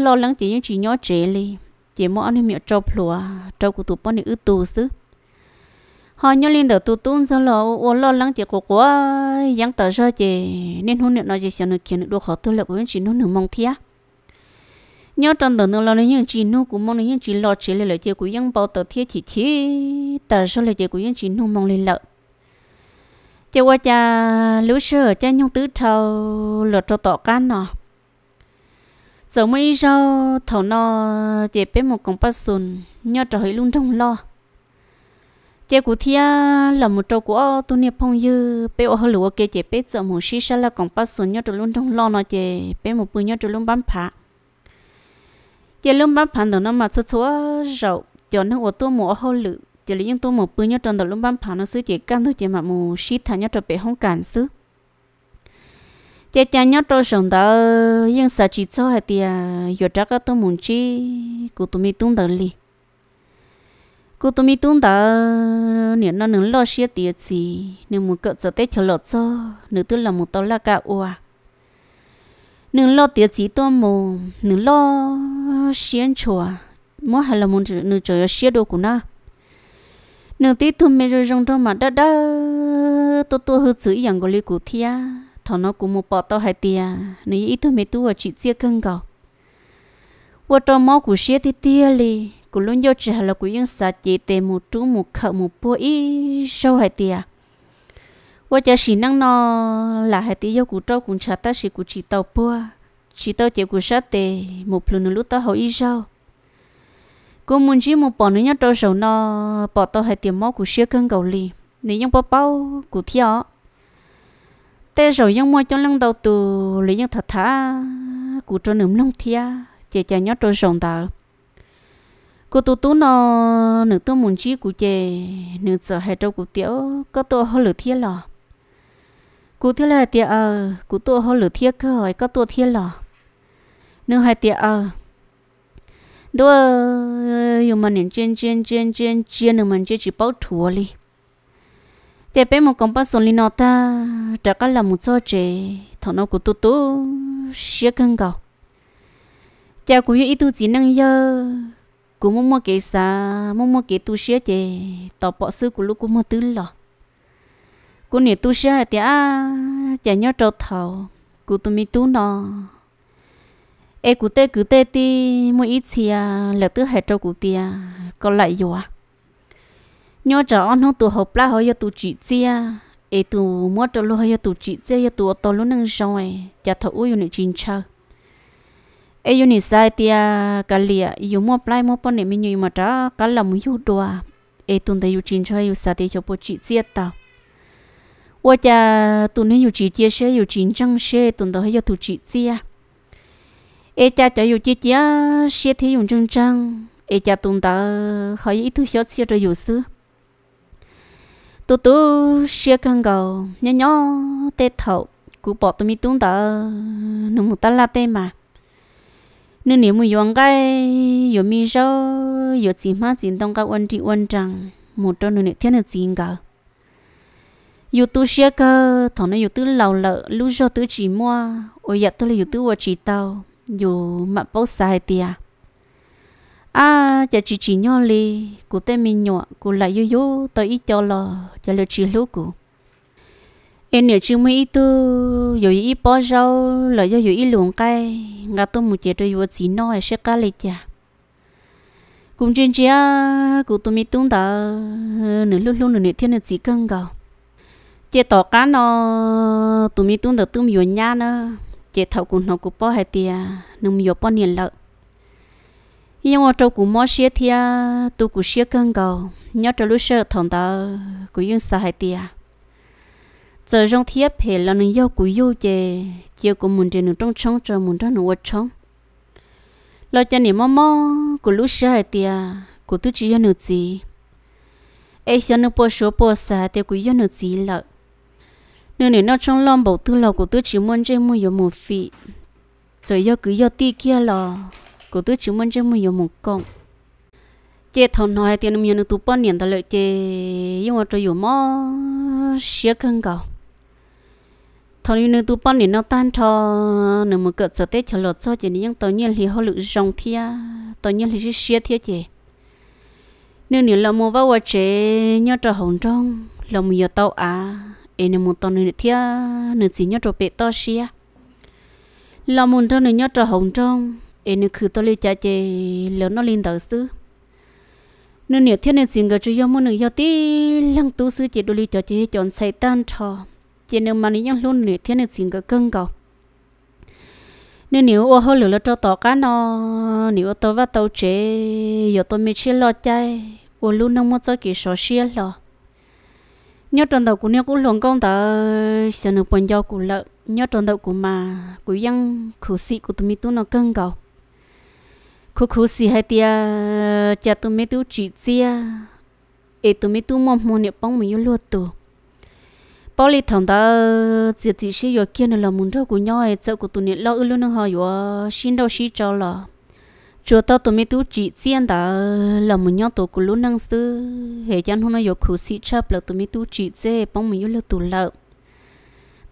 [SPEAKER 1] lo lắng chỉ những chỉ nhỏ trẻ li chỉ mỗi anh em miệng trâu lúa trâu của tụi bọn này ư tù xứ họ nhớ lên đầu tụi tuôn ra lo ô lo lắng chỉ của của giang tờ ra chỉ nên hôn nhận nói chỉ xem được kiến được họ tôi là của những chỉ nó nửa mong thía nhớ trong đầu nó lo nên những chỉ nó cũng mong những chỉ lo chỉ là chỉ của giang bao tờ thiết chỉ chỉ tờ ra là chỉ của những chỉ nó mong lên lợi chỉ qua cha lúa sơ cha nhung tứ thâu lợt cho tọ can nọ giờ mới rau thảo nó để bé một con bắp sùn nhớ trở hơi luôn trong lo chế cụ thia là một trâu của tu niệm phong dư bé ở hơi lúa kia chế bé giờ một xí xa là con bắp sùn nhớ trở luôn trong lo nó chế bé một bữa nhớ trở luôn bám phá chế luôn bám phá đó nó mà xuất số rậu cho nó ở tu mùa hơi lửa chỉ lấy những tu một bữa nhớ trở luôn bám phá nó xứ chế căn thôi chế mà một xí thà nhớ trở bé không cản xứ chị cha nhớ tôi sống đó nhưng sợ chỉ cho hai tia giờ chắc là tôi muốn chi cô tôi mi tung đó đi, cô tôi mi tung đó nếu nó nướng lo xia tia gì nếu muốn cất cho tết cho lo cho nếu tôi làm một tao là cả ua nướng lo tia gì tôi mù nướng lo xiên chùa mỗi hay là muốn nướng trời xia đồ của nó nướng tí tôi mới rồi rong trong mà đó đó tôi tôi hư chữ dạng của li cụ thia thằng nó cũng một bỏ tao hai tia nếu ít thôi mày tu ở chị chia cưng gò vợ trong máu của xe thì tia li cũng luôn do chỉ là cũng yên sát chị tề một chú một khẩu một bố ý sâu hai tia vợ chồng xí năng nó là hai tia yêu cũng trâu cũng chả ta xí cũng chỉ tàu bố chỉ tao chỉ cũng sát tề một lần lúc tao hỏi ý sâu cô muốn chỉ một bọn nữa nhớ trâu sầu nó bỏ tao hai tia máu của xe cưng gò li nếu nhung bao bao cũng theo tê rồi nhưng mua cho lưng đầu tù lấy những thật thà cụ cho nấm lông thia chè chè nhót trôi sòng tờ cụ tụ tu nó nửa tôi muốn chi cụ chè nửa giờ hai trâu cụ tiểu có tôi hơi lửa thia lò cụ thia là tiệt ờ cụ tôi hơi lửa thia cơ hỏi có tôi thia lò nửa hai tiệt ờ đua ờ, dùng mà niệm chuyên chuyên chuyên chuyên chuyên nửa mình chỉ chỉ bảo thua li chế bé một công bác sống lên nó ta trả cả là một số chế thọ nó của tu tu xia cân cầu cha của yêu tu chỉ năng giờ của mua mua cái sa mua mua cái tu xia chế tỏ bỏ sư của lúc của mua tư lọ của nè tu xia thì à chả nhớ trâu thầu của tu mi tu nọ. e cụ tê cụ tê ti mua ít à, là tứ hệ trâu cụ tia còn lại rồi nhớ cho anh không tụ hộp lá hơi tụ chỉ chia ê tụ mua cho luôn hơi tụ chỉ chia tụ to luôn nâng rồi chả thấu uyu này chín chờ ai yêu nị sai tia cả lìa yêu mua plai mua bọn này mình nhiều mà trả cả là mua yêu đùa ai tuần thấy yêu chín cho yêu sa thì cho bộ chị chia tao 我家 tuần này yêu chị chia sẻ yêu chín trăng sẻ tuần đó yêu tụ chị chia ai cha cho yêu chia chia sẻ thì yêu trăng chăng? ai cha tuần đó hỏi ít thứ hiểu sẻ cho yêu sư tu tu xia khăn gầu nhó nhó tê thầu cú bỏ tôi mi tung tờ nó một ta la tê mà nên nếu mà yong cái yo mi sao yo chỉ mà chỉ tông cái quan trị quan trọng một trong nửa thiên là chỉ cả yo tu xia cơ thằng nó yo tu lâu lợ lúc cho tu chỉ mua ôi giờ dạ tu là yo tu ở chỉ tao yo mà bao sai à à chả chỉ chỉ nhau li cụ tên mình nhỏ cụ lại yo yo tới ít cho lo chả lo chỉ lúc cụ em nhớ chưa mấy tu rồi ít bỏ rau lại yo yo ít luồng cây ngã tôi một chè rồi vừa chỉ nói sẽ cá lấy chả cũng trên chia cụ tôi mi tung ta nửa lúc lúc nửa thiên nửa chỉ cân gạo chè tỏ cá nó tôi mi tung ta tung yo nhá nó chè thầu cũng nó cũng bao hai tia nung yo bao niên lợi nhưng mà trâu cũng mua xe thì tôi cũng xe cân cầu nhớ trâu lúc xe thằng ta cũng dùng sai thì giờ trong thiết hệ là nên yêu cũng yêu chơi, chiều cũng muốn chơi nên trong trong cho muốn trong nó trong lo cho niệm mò mò của lúc xe thì của tôi chỉ chơi nữ gì ai cho nó bỏ số bỏ xa thì cũng yêu nữ gì lợ nữa nếu nó trong lòng bầu tư lò của tôi chơi muốn chơi muốn yêu một phi, rồi yêu cứ yêu ti kia lò cô tôi chúng mình chẳng muốn một con chế thằng nói tiền mình nó tụ bao nhiêu đó lợi chế nhưng mà cho dù mò xía cân cầu thằng nó tụ bao nhiêu nó tan cho nó một cỡ giờ tết chờ lột cho chỉ nhưng tao nhiên thì họ lựa dòng thia tao nhiên thì sẽ thia chế nếu như là mua vào chế nhớ cho hồng trong là mua giờ tao à em nó muốn tao nữa thia nữa chỉ nhớ cho bé tao xia, là muốn cho nữa nhớ cho hồng trong nên cứ tôi lấy cha chị lớn nó lên đầu sư nửa nhiều thiên nên xin cái chú yêu muốn nửa yêu tí lăng tu sư chị đôi lấy cho chị chọn sai tan trò. chị nếu mà những luôn nửa thiên nên xin cái cưng cầu nếu nếu ô hô lửa là cho tỏ cá nó nếu tôi và tàu chế giờ tôi mới chia lo chay ô luôn nông muốn cho kỳ số chia lo nhớ trong đầu của nhau cũng luôn công tờ sẽ nửa bận giao của lợ nhớ trong đầu của mà của dân khử sĩ của tôi mình tụi nó cưng cầu khu khu si hay tia cha tôi mi tôi chỉ chia ê tôi mi tôi mong muốn nhập bóng mình yêu luôn tôi bao lì thằng ta chỉ chỉ xí yêu kia nữa là muốn cho của nhau ấy cho của tôi lo luôn nó hỏi yo xin đâu xin cho là chúa ta tôi mấy tôi chỉ chia ta là muốn nhau tôi của luôn năng sư hệ chăn hôm nay yo khu si chấp là tôi mi tôi chỉ chia bóng mình yêu luôn tôi lợ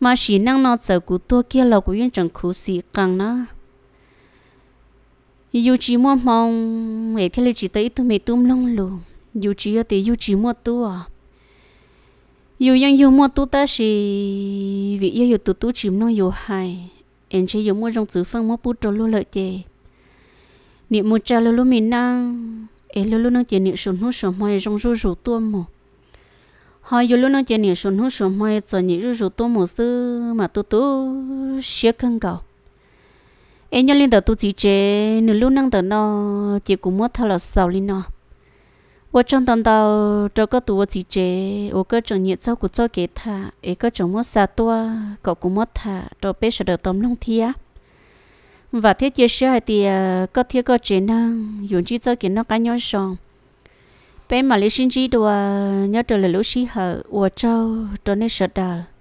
[SPEAKER 1] mà xí năng nó cho của tôi kia là của yên chẳng khu xì càng nữa yêu chỉ mua mong ngày thế là chỉ tới tụi mày tụm lông lù yêu chỉ ở thì dù chỉ mua tu à yêu mua tu ta thì vì yêu dù tu tu chỉ nó yêu hay anh chỉ yêu mua trong chữ phân mua bút trâu lúa lợi chè niệm mua cha lúa mình năng em lúa lúa năng chè niệm sồn hút sồn mày trong rú rú tua mồ hai dù lúa năng chè niệm sồn hút sồn mày giờ niệm rú rú tua mồ sư mà tu tu xé căng cầu em nhớ lên tờ tu chỉ chế nửa lúc năng tờ nó chỉ cũng mất thao là sau lên nó ở trong tầng tao cho các tu chỉ chế ở cái trường nhiệt sau của cho kế thả ở các trường mất xa tua cậu cũng mất thả cho bé sợ được tấm lòng thia và thế chia sẻ thì có thiết có chế năng dùng chỉ cho kiến nó cá nhau xong bé mà lấy sinh chỉ đồ nhớ trở lại lúc sinh hở ở châu cho nên sợ đời